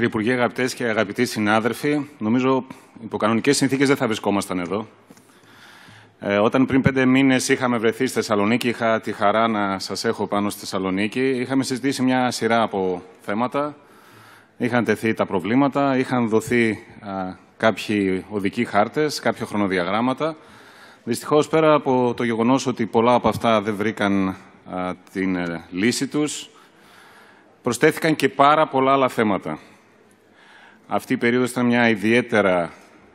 Κύριε Υπουργέ, αγαπητές και αγαπητοί συνάδελφοι, νομίζω υπό κανονικές συνθήκες δεν θα βρισκόμασταν εδώ. Ε, όταν πριν πέντε μήνες είχαμε βρεθεί στη Θεσσαλονίκη, είχα τη χαρά να σας έχω πάνω στη Θεσσαλονίκη, είχαμε συζητήσει μια σειρά από θέματα. Είχαν τεθεί τα προβλήματα, είχαν δοθεί α, κάποιοι οδικοί χάρτες, κάποια χρονοδιαγράμματα. Δυστυχώς, πέρα από το γεγονός ότι πολλά από αυτά δεν βρήκαν την ε, λύση τους, προστέθηκαν και πάρα πολλά άλλα θέματα. Αυτή η περίοδος ήταν μια ιδιαίτερα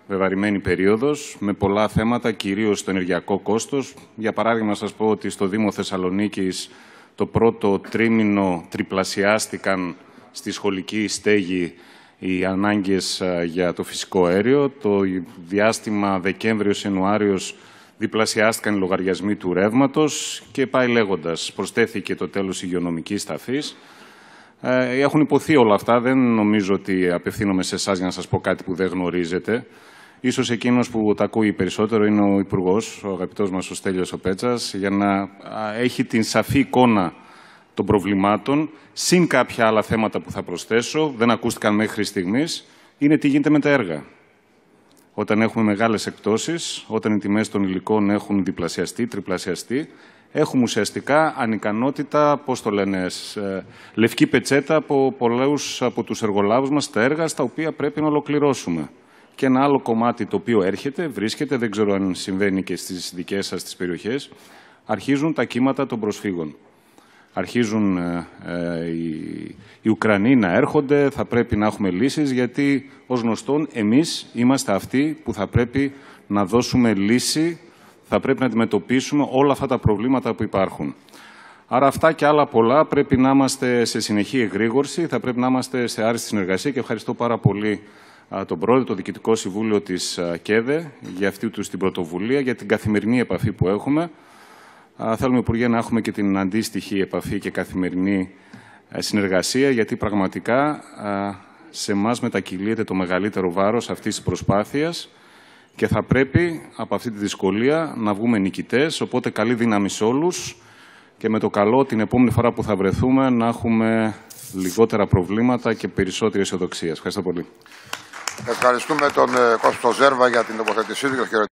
βεβαρημένη περίοδος, με πολλά θέματα, κυρίως το ενεργειακό κόστος. Για παράδειγμα, σας πω ότι στο Δήμο Θεσσαλονίκης το πρώτο τρίμηνο τριπλασιάστηκαν στη σχολική στέγη οι ανάγκες για το φυσικό αέριο. Το διάστημα Δεκέμβριος-Ιανουάριος διπλασιάστηκαν οι λογαριασμοί του ρεύματος και πάει λέγοντας. Προσθέθηκε το τέλος υγειονομικής σταθής. Ε, έχουν υποθεί όλα αυτά. Δεν νομίζω ότι απευθύνομαι σε εσάς για να σας πω κάτι που δεν γνωρίζετε. Ίσως εκείνος που τα ακούει περισσότερο είναι ο υπουργός, ο αγαπητός μας ο Στέλιος για να έχει την σαφή εικόνα των προβλημάτων, συν κάποια άλλα θέματα που θα προσθέσω, δεν ακούστηκαν μέχρι στιγμής, είναι τι γίνεται με τα έργα. Όταν έχουμε μεγάλες εκτόσεις, όταν οι τιμές των υλικών έχουν διπλασιαστεί, τριπλασιαστεί, έχουμε ουσιαστικά ανικανότητα, πώς το λένε, ε, λευκή πετσέτα από πολλούς από τους εργολάβους μας τα έργα στα οποία πρέπει να ολοκληρώσουμε. Και ένα άλλο κομμάτι το οποίο έρχεται, βρίσκεται, δεν ξέρω αν συμβαίνει και στις δικές σας τις περιοχές, αρχίζουν τα κύματα των προσφύγων. Αρχίζουν ε, ε, οι, οι Ουκρανοί να έρχονται, θα πρέπει να έχουμε λύσεις, γιατί ως γνωστόν εμείς είμαστε αυτοί που θα πρέπει να δώσουμε λύση θα πρέπει να αντιμετωπίσουμε όλα αυτά τα προβλήματα που υπάρχουν. Άρα αυτά και άλλα πολλά πρέπει να είμαστε σε συνεχή εγρήγορση, θα πρέπει να είμαστε σε άριστη συνεργασία και ευχαριστώ πάρα πολύ τον πρόεδρο, το Διοικητικό Συμβούλιο της ΚΕΔΕ για αυτή τους την πρωτοβουλία, για την καθημερινή επαφή που έχουμε. Θέλουμε, Υπουργέ, να έχουμε και την αντίστοιχη επαφή και καθημερινή συνεργασία, γιατί πραγματικά σε εμάς μετακυλείται το μεγαλύτερο βάρος αυτής της προσπάθειας και θα πρέπει από αυτή τη δυσκολία να βγούμε νικητές, οπότε καλή δύναμη σε όλους και με το καλό την επόμενη φορά που θα βρεθούμε να έχουμε λιγότερα προβλήματα και περισσότερη αισιοδοξία. Ευχαριστώ πολύ. Ευχαριστούμε τον ε, Κώστο Ζέρβα για την τοποθέτησή του